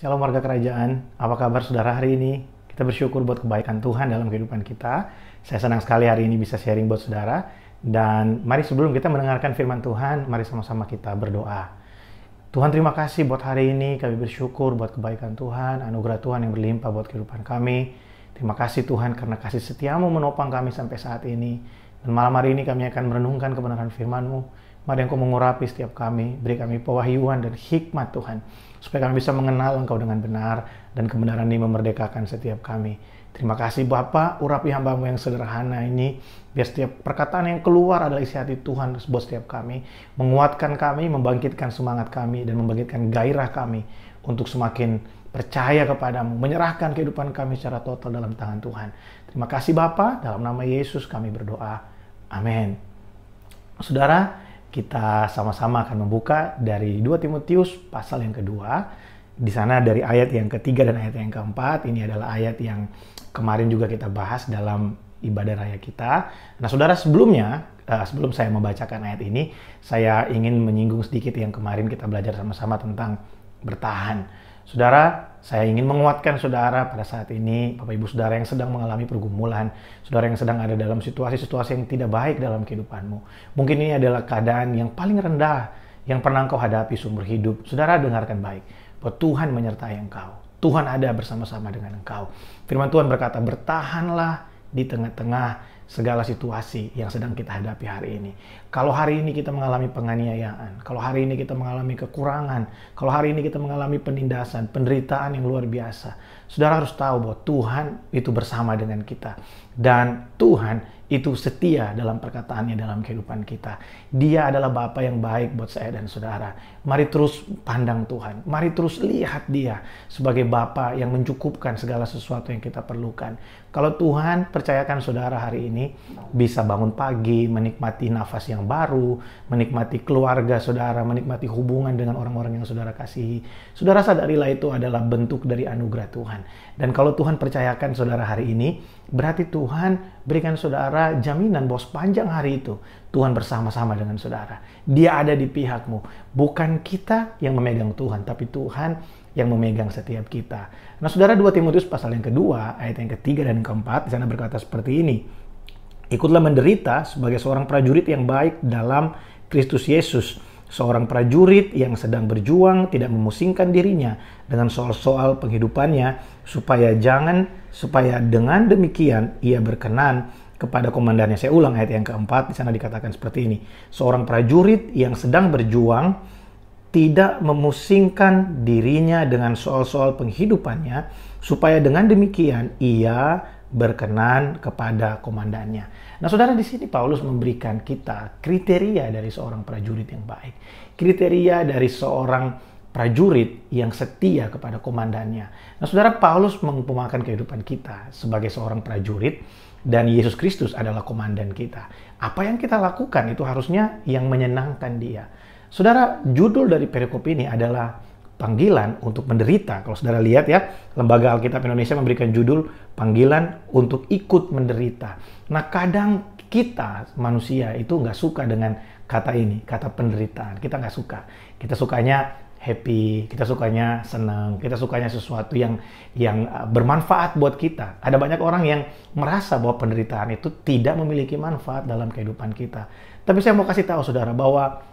Shalom warga kerajaan, apa kabar saudara hari ini? Kita bersyukur buat kebaikan Tuhan dalam kehidupan kita. Saya senang sekali hari ini bisa sharing buat saudara. Dan mari sebelum kita mendengarkan firman Tuhan, mari sama-sama kita berdoa. Tuhan terima kasih buat hari ini, kami bersyukur buat kebaikan Tuhan, anugerah Tuhan yang berlimpah buat kehidupan kami. Terima kasih Tuhan karena kasih setiamu menopang kami sampai saat ini. Dan malam hari ini kami akan merenungkan kebenaran firman-Mu. Mari Engkau mengurapi setiap kami, beri kami pewahyuan dan hikmat Tuhan, supaya kami bisa mengenal Engkau dengan benar, dan kebenaran ini memerdekakan setiap kami. Terima kasih Bapak, urapi hambamu yang sederhana ini, biar setiap perkataan yang keluar adalah isi hati Tuhan buat setiap kami, menguatkan kami, membangkitkan semangat kami, dan membangkitkan gairah kami untuk semakin percaya kepadamu, menyerahkan kehidupan kami secara total dalam tangan Tuhan. Terima kasih Bapa, dalam nama Yesus kami berdoa. Amin. Saudara, kita sama-sama akan membuka dari 2 Timotius pasal yang kedua. Di sana dari ayat yang ketiga dan ayat yang keempat, ini adalah ayat yang kemarin juga kita bahas dalam ibadah raya kita. Nah, saudara sebelumnya, eh, sebelum saya membacakan ayat ini, saya ingin menyinggung sedikit yang kemarin kita belajar sama-sama tentang bertahan. Saudara, saya ingin menguatkan saudara pada saat ini, Bapak Ibu Saudara yang sedang mengalami pergumulan, saudara yang sedang ada dalam situasi-situasi yang tidak baik dalam kehidupanmu. Mungkin ini adalah keadaan yang paling rendah yang pernah engkau hadapi sumber hidup. Saudara dengarkan baik, bahwa Tuhan menyertai engkau. Tuhan ada bersama-sama dengan engkau. Firman Tuhan berkata, bertahanlah di tengah-tengah segala situasi yang sedang kita hadapi hari ini. Kalau hari ini kita mengalami penganiayaan, kalau hari ini kita mengalami kekurangan, kalau hari ini kita mengalami penindasan, penderitaan yang luar biasa, saudara harus tahu bahwa Tuhan itu bersama dengan kita, dan Tuhan itu setia dalam perkataannya dalam kehidupan kita. Dia adalah Bapa yang baik buat saya dan saudara. Mari terus pandang Tuhan. Mari terus lihat dia sebagai Bapa yang mencukupkan segala sesuatu yang kita perlukan. Kalau Tuhan percayakan saudara hari ini bisa bangun pagi, menikmati nafas yang baru, menikmati keluarga saudara, menikmati hubungan dengan orang-orang yang saudara kasihi. Saudara sadarilah itu adalah bentuk dari anugerah Tuhan. Dan kalau Tuhan percayakan saudara hari ini, berarti Tuhan berikan saudara jaminan bahwa sepanjang hari itu Tuhan bersama-sama dengan saudara. Dia ada di pihakmu. Bukan kita yang memegang Tuhan, tapi Tuhan yang memegang setiap kita. Nah, saudara 2 Timotius pasal yang kedua, ayat yang ketiga dan keempat, di sana berkata seperti ini. Ikutlah menderita sebagai seorang prajurit yang baik dalam Kristus Yesus seorang prajurit yang sedang berjuang tidak memusingkan dirinya dengan soal-soal penghidupannya supaya jangan supaya dengan demikian ia berkenan kepada komandannya. Saya ulang ayat yang keempat di sana dikatakan seperti ini. Seorang prajurit yang sedang berjuang tidak memusingkan dirinya dengan soal-soal penghidupannya supaya dengan demikian ia berkenan kepada komandannya. Nah, saudara di sini Paulus memberikan kita kriteria dari seorang prajurit yang baik, kriteria dari seorang prajurit yang setia kepada komandannya. Nah, saudara Paulus mengumpamakan kehidupan kita sebagai seorang prajurit dan Yesus Kristus adalah komandan kita. Apa yang kita lakukan itu harusnya yang menyenangkan Dia. Saudara, judul dari perikop ini adalah panggilan untuk menderita. Kalau saudara lihat ya, Lembaga Alkitab Indonesia memberikan judul panggilan untuk ikut menderita. Nah kadang kita manusia itu nggak suka dengan kata ini, kata penderitaan. Kita nggak suka. Kita sukanya happy, kita sukanya senang, kita sukanya sesuatu yang yang eh, bermanfaat buat kita. Ada banyak orang yang merasa bahwa penderitaan itu tidak memiliki manfaat dalam kehidupan kita. Tapi saya mau kasih tahu saudara bahwa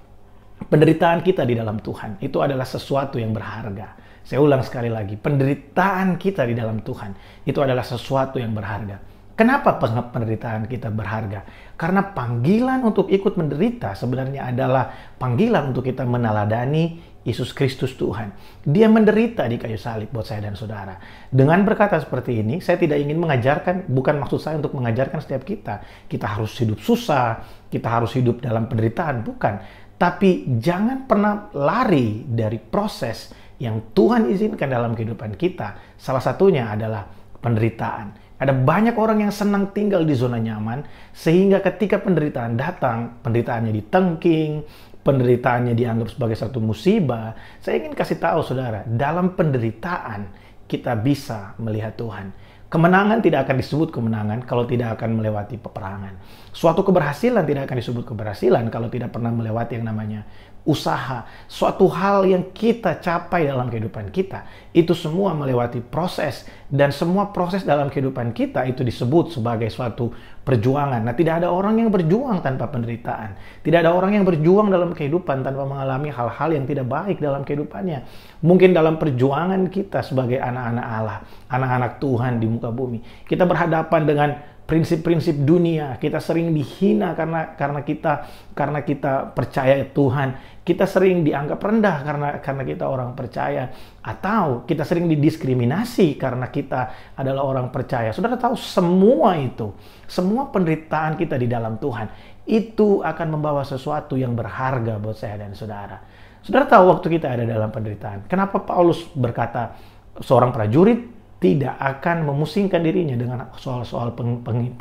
penderitaan kita di dalam Tuhan itu adalah sesuatu yang berharga. Saya ulang sekali lagi, penderitaan kita di dalam Tuhan itu adalah sesuatu yang berharga. Kenapa penderitaan kita berharga? Karena panggilan untuk ikut menderita sebenarnya adalah panggilan untuk kita meneladani Yesus Kristus Tuhan. Dia menderita di kayu salib buat saya dan saudara. Dengan berkata seperti ini, saya tidak ingin mengajarkan, bukan maksud saya untuk mengajarkan setiap kita. Kita harus hidup susah, kita harus hidup dalam penderitaan, bukan. Tapi jangan pernah lari dari proses yang Tuhan izinkan dalam kehidupan kita. Salah satunya adalah penderitaan. Ada banyak orang yang senang tinggal di zona nyaman, sehingga ketika penderitaan datang, penderitaannya ditengking, penderitaannya dianggap sebagai satu musibah. Saya ingin kasih tahu saudara, dalam penderitaan kita bisa melihat Tuhan Kemenangan tidak akan disebut kemenangan kalau tidak akan melewati peperangan. Suatu keberhasilan tidak akan disebut keberhasilan kalau tidak pernah melewati yang namanya usaha. Suatu hal yang kita capai dalam kehidupan kita, itu semua melewati proses dan semua proses dalam kehidupan kita itu disebut sebagai suatu perjuangan. Nah, tidak ada orang yang berjuang tanpa penderitaan. Tidak ada orang yang berjuang dalam kehidupan tanpa mengalami hal-hal yang tidak baik dalam kehidupannya. Mungkin dalam perjuangan kita sebagai anak-anak Allah, anak-anak Tuhan di muka bumi, kita berhadapan dengan prinsip-prinsip dunia, kita sering dihina karena karena kita karena kita percaya Tuhan, kita sering dianggap rendah karena karena kita orang percaya atau kita sering didiskriminasi karena kita adalah orang percaya. Saudara tahu semua itu, semua penderitaan kita di dalam Tuhan itu akan membawa sesuatu yang berharga buat saya dan saudara. Saudara tahu waktu kita ada dalam penderitaan. Kenapa Paulus berkata seorang prajurit tidak akan memusingkan dirinya dengan soal-soal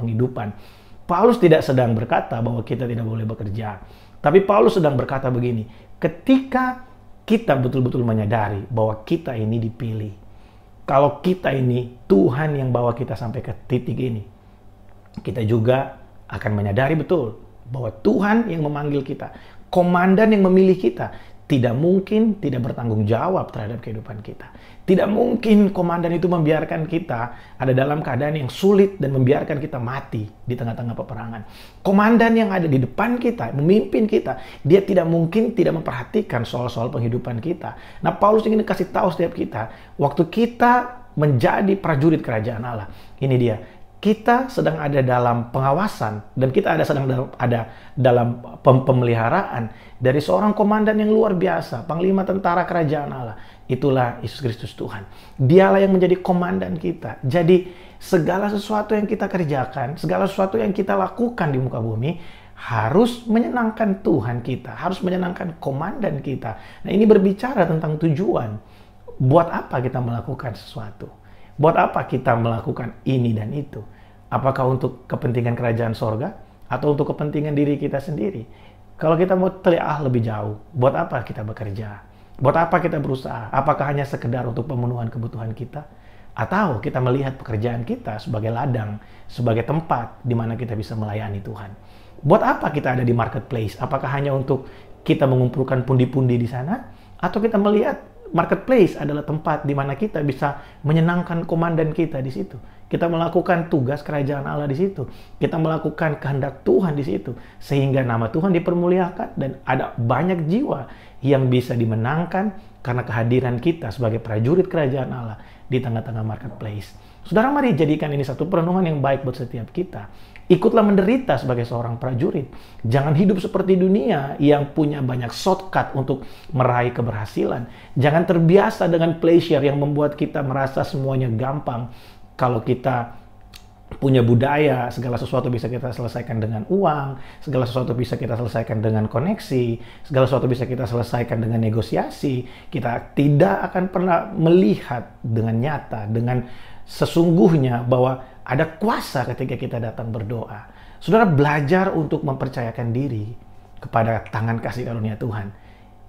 penghidupan. Paulus tidak sedang berkata bahwa kita tidak boleh bekerja. Tapi Paulus sedang berkata begini, ketika kita betul-betul menyadari bahwa kita ini dipilih. Kalau kita ini Tuhan yang bawa kita sampai ke titik ini. Kita juga akan menyadari betul bahwa Tuhan yang memanggil kita, komandan yang memilih kita tidak mungkin tidak bertanggung jawab terhadap kehidupan kita. Tidak mungkin komandan itu membiarkan kita ada dalam keadaan yang sulit dan membiarkan kita mati di tengah-tengah peperangan. Komandan yang ada di depan kita, memimpin kita, dia tidak mungkin tidak memperhatikan soal-soal penghidupan kita. Nah, Paulus ingin kasih tahu setiap kita, waktu kita menjadi prajurit kerajaan Allah. Ini dia, kita sedang ada dalam pengawasan dan kita ada sedang dalam, ada dalam pem pemeliharaan dari seorang komandan yang luar biasa, panglima tentara kerajaan Allah. Itulah Yesus Kristus Tuhan. Dialah yang menjadi komandan kita. Jadi segala sesuatu yang kita kerjakan, segala sesuatu yang kita lakukan di muka bumi harus menyenangkan Tuhan kita, harus menyenangkan komandan kita. Nah, ini berbicara tentang tujuan. Buat apa kita melakukan sesuatu? Buat apa kita melakukan ini dan itu? Apakah untuk kepentingan kerajaan sorga atau untuk kepentingan diri kita sendiri? Kalau kita mau teliah lebih jauh, buat apa kita bekerja? Buat apa kita berusaha? Apakah hanya sekedar untuk pemenuhan kebutuhan kita? Atau kita melihat pekerjaan kita sebagai ladang, sebagai tempat di mana kita bisa melayani Tuhan. Buat apa kita ada di marketplace? Apakah hanya untuk kita mengumpulkan pundi-pundi di sana? Atau kita melihat marketplace adalah tempat di mana kita bisa menyenangkan komandan kita di situ. Kita melakukan tugas kerajaan Allah di situ. Kita melakukan kehendak Tuhan di situ. Sehingga nama Tuhan dipermuliakan dan ada banyak jiwa yang bisa dimenangkan karena kehadiran kita sebagai prajurit kerajaan Allah di tengah-tengah marketplace. Saudara mari jadikan ini satu perenungan yang baik buat setiap kita Ikutlah menderita sebagai seorang prajurit. Jangan hidup seperti dunia yang punya banyak shortcut untuk meraih keberhasilan. Jangan terbiasa dengan pleasure yang membuat kita merasa semuanya gampang. Kalau kita punya budaya, segala sesuatu bisa kita selesaikan dengan uang, segala sesuatu bisa kita selesaikan dengan koneksi, segala sesuatu bisa kita selesaikan dengan negosiasi. Kita tidak akan pernah melihat dengan nyata, dengan sesungguhnya bahwa ada kuasa ketika kita datang berdoa. Saudara belajar untuk mempercayakan diri kepada tangan kasih karunia Tuhan.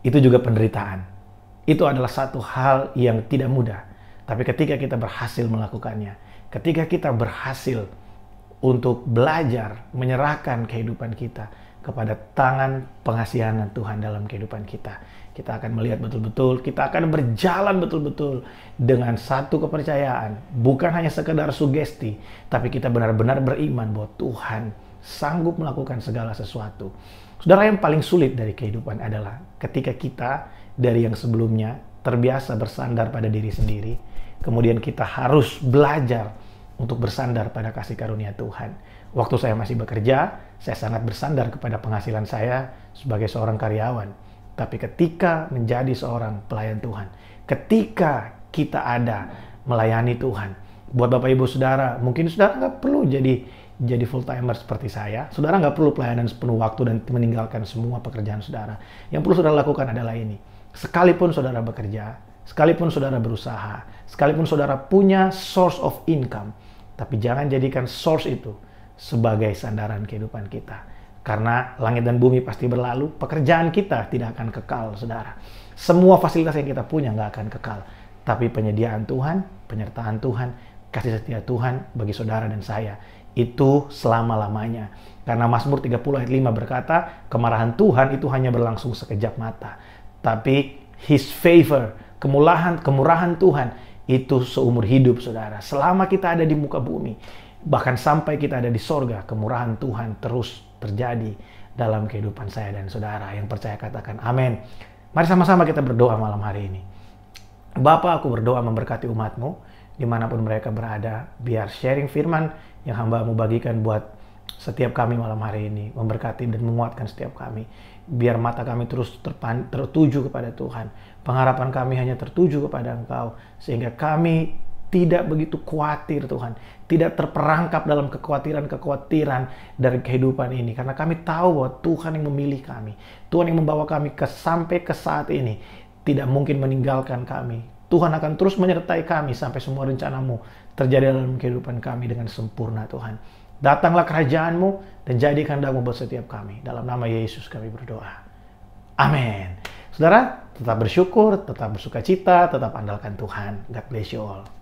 Itu juga penderitaan. Itu adalah satu hal yang tidak mudah. Tapi ketika kita berhasil melakukannya, ketika kita berhasil untuk belajar menyerahkan kehidupan kita, kepada tangan pengasihan Tuhan dalam kehidupan kita. Kita akan melihat betul-betul, kita akan berjalan betul-betul dengan satu kepercayaan. Bukan hanya sekedar sugesti, tapi kita benar-benar beriman bahwa Tuhan sanggup melakukan segala sesuatu. Saudara yang paling sulit dari kehidupan adalah ketika kita dari yang sebelumnya terbiasa bersandar pada diri sendiri, kemudian kita harus belajar untuk bersandar pada kasih karunia Tuhan. Waktu saya masih bekerja, saya sangat bersandar kepada penghasilan saya sebagai seorang karyawan. Tapi ketika menjadi seorang pelayan Tuhan, ketika kita ada melayani Tuhan, buat Bapak Ibu Saudara, mungkin Saudara nggak perlu jadi jadi full timer seperti saya. Saudara nggak perlu pelayanan sepenuh waktu dan meninggalkan semua pekerjaan Saudara. Yang perlu Saudara lakukan adalah ini. Sekalipun Saudara bekerja, sekalipun Saudara berusaha, sekalipun Saudara punya source of income, tapi jangan jadikan source itu sebagai sandaran kehidupan kita. Karena langit dan bumi pasti berlalu, pekerjaan kita tidak akan kekal, saudara. Semua fasilitas yang kita punya nggak akan kekal. Tapi penyediaan Tuhan, penyertaan Tuhan, kasih setia Tuhan bagi saudara dan saya, itu selama-lamanya. Karena Mazmur 30 ayat 5 berkata, kemarahan Tuhan itu hanya berlangsung sekejap mata. Tapi His favor, kemulahan, kemurahan Tuhan itu seumur hidup saudara. Selama kita ada di muka bumi, bahkan sampai kita ada di sorga, kemurahan Tuhan terus terjadi dalam kehidupan saya dan saudara. Yang percaya katakan amin. Mari sama-sama kita berdoa malam hari ini. Bapak aku berdoa memberkati umatmu dimanapun mereka berada. Biar sharing firman yang hamba mu bagikan buat setiap kami malam hari ini memberkati dan menguatkan setiap kami biar mata kami terus terpan, tertuju kepada Tuhan. Pengharapan kami hanya tertuju kepada Engkau, sehingga kami tidak begitu khawatir Tuhan, tidak terperangkap dalam kekhawatiran-kekhawatiran dari kehidupan ini karena kami tahu bahwa Tuhan yang memilih kami, Tuhan yang membawa kami ke sampai ke saat ini tidak mungkin meninggalkan kami. Tuhan akan terus menyertai kami sampai semua rencanamu terjadi dalam kehidupan kami dengan sempurna Tuhan. Datanglah kerajaanmu dan jadikan damu buat setiap kami. Dalam nama Yesus kami berdoa. Amin. Saudara, tetap bersyukur, tetap bersuka cita, tetap andalkan Tuhan. God bless you all.